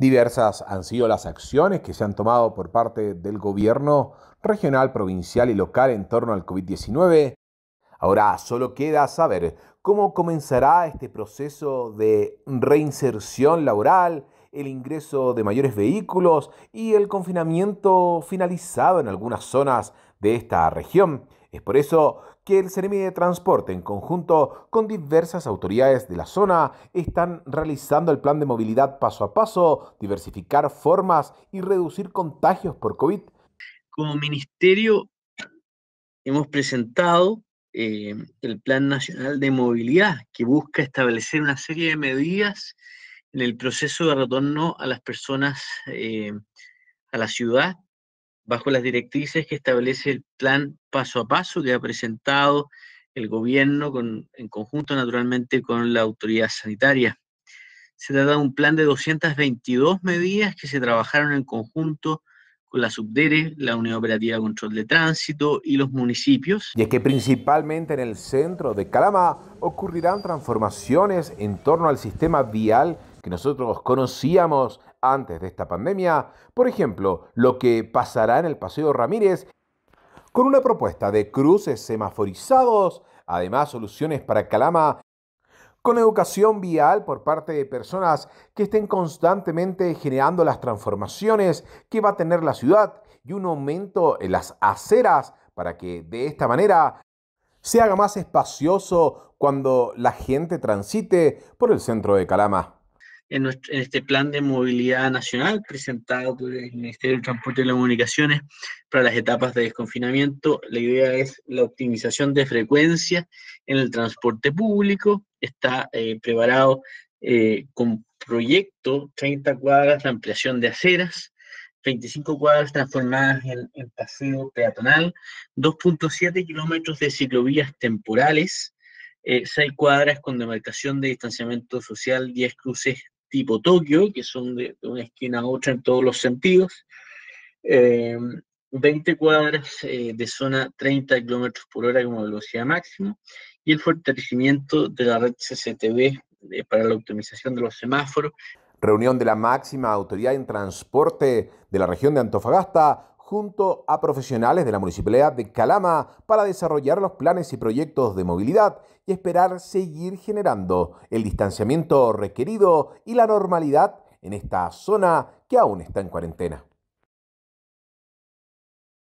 Diversas han sido las acciones que se han tomado por parte del gobierno regional, provincial y local en torno al COVID-19. Ahora solo queda saber cómo comenzará este proceso de reinserción laboral, el ingreso de mayores vehículos y el confinamiento finalizado en algunas zonas de esta región. Es por eso que el Ceremi de Transporte, en conjunto con diversas autoridades de la zona, están realizando el plan de movilidad paso a paso, diversificar formas y reducir contagios por COVID. Como ministerio hemos presentado eh, el Plan Nacional de Movilidad, que busca establecer una serie de medidas en el proceso de retorno a las personas eh, a la ciudad bajo las directrices que establece el plan paso a paso que ha presentado el gobierno en conjunto naturalmente con la autoridad sanitaria. Se trata de un plan de 222 medidas que se trabajaron en conjunto con la Subdere, la Unidad Operativa de Control de Tránsito y los municipios. Y es que principalmente en el centro de Calama ocurrirán transformaciones en torno al sistema vial que nosotros conocíamos antes de esta pandemia, por ejemplo, lo que pasará en el Paseo Ramírez con una propuesta de cruces semaforizados, además soluciones para Calama con educación vial por parte de personas que estén constantemente generando las transformaciones que va a tener la ciudad y un aumento en las aceras para que de esta manera se haga más espacioso cuando la gente transite por el centro de Calama en, este plan de movilidad nacional presentado por el Ministerio de Transporte y las Comunicaciones para las etapas de desconfinamiento. La idea es la optimización de frecuencia en el transporte público. Está eh, preparado eh, con proyecto 30 cuadras de ampliación de aceras. 25 cuadras transformadas en, paseo peatonal, 2.7 kilómetros de ciclovías temporales, 6 eh, cuadras con demarcación de distanciamiento social, 10 cruces tipo Tokio, que son de, una esquina a otra en todos los sentidos. 20 eh, cuadras eh, de zona 30 kilómetros por hora como velocidad máxima y el fortalecimiento de la red CCTV eh, para la optimización de los semáforos. Reunión de la máxima autoridad en transporte de la región de Antofagasta junto a profesionales de la Municipalidad de Calama para desarrollar los planes y proyectos de movilidad y esperar seguir generando el distanciamiento requerido y la normalidad en esta zona que aún está en cuarentena.